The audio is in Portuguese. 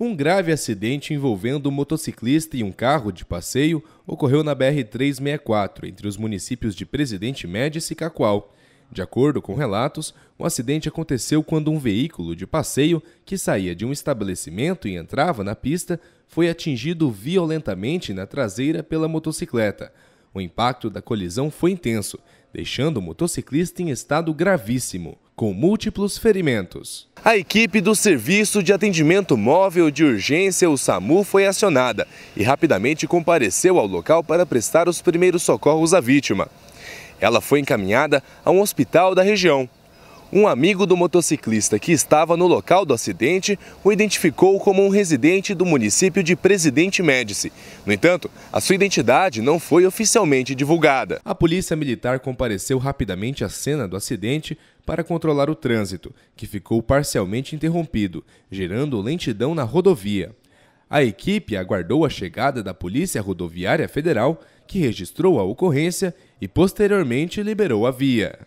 Um grave acidente envolvendo um motociclista e um carro de passeio ocorreu na BR-364, entre os municípios de Presidente Médici e Cacoal. De acordo com relatos, o acidente aconteceu quando um veículo de passeio que saía de um estabelecimento e entrava na pista foi atingido violentamente na traseira pela motocicleta. O impacto da colisão foi intenso, deixando o motociclista em estado gravíssimo com múltiplos ferimentos. A equipe do Serviço de Atendimento Móvel de Urgência, o SAMU, foi acionada e rapidamente compareceu ao local para prestar os primeiros socorros à vítima. Ela foi encaminhada a um hospital da região. Um amigo do motociclista que estava no local do acidente o identificou como um residente do município de Presidente Médici. No entanto, a sua identidade não foi oficialmente divulgada. A polícia militar compareceu rapidamente à cena do acidente para controlar o trânsito, que ficou parcialmente interrompido, gerando lentidão na rodovia. A equipe aguardou a chegada da Polícia Rodoviária Federal, que registrou a ocorrência e posteriormente liberou a via.